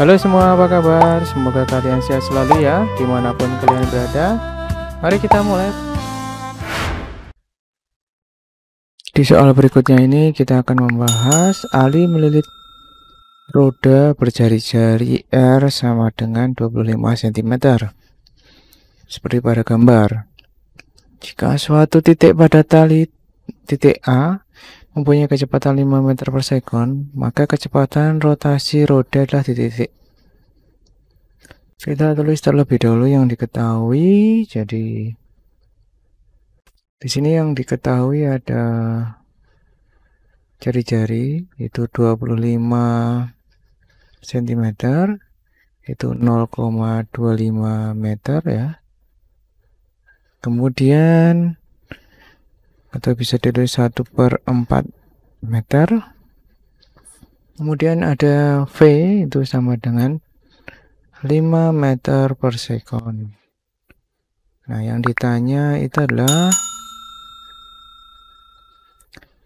Halo semua, apa kabar? Semoga kalian sehat selalu ya, dimanapun kalian berada. Mari kita mulai. Di soal berikutnya ini kita akan membahas Ali melilit roda berjari-jari R sama dengan 25 cm. Seperti pada gambar. Jika suatu titik pada tali titik A mempunyai kecepatan 5 meter per second, maka kecepatan rotasi roda adalah di titik. Kita tulis terlebih dahulu yang diketahui. Jadi di sini yang diketahui ada jari-jari itu 25 cm itu 0,25 meter ya. Kemudian atau bisa ditulis 1 per 4 meter kemudian ada V itu sama dengan 5 meter per sekon nah yang ditanya itu adalah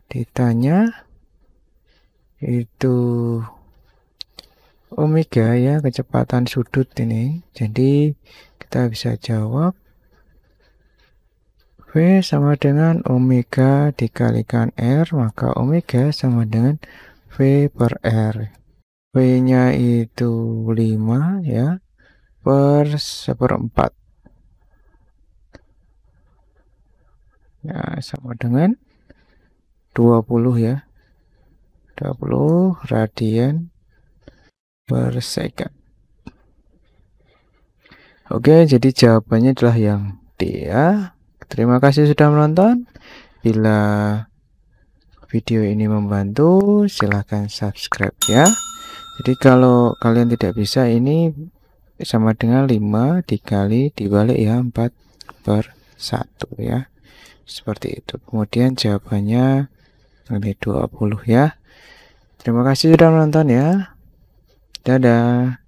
ditanya itu omega ya kecepatan sudut ini jadi kita bisa jawab V sama dengan omega dikalikan R, maka omega sama dengan V per R. V-nya itu 5 ya, per seperempat. Ya, sama dengan 20 ya. 20 radian per second. Oke, jadi jawabannya adalah yang D ya. Terima kasih sudah menonton. Bila video ini membantu, silahkan subscribe ya. Jadi kalau kalian tidak bisa ini sama dengan 5 dikali dibalik ya 4 per 1 ya. Seperti itu. Kemudian jawabannya ini 20 ya. Terima kasih sudah menonton ya. Dadah.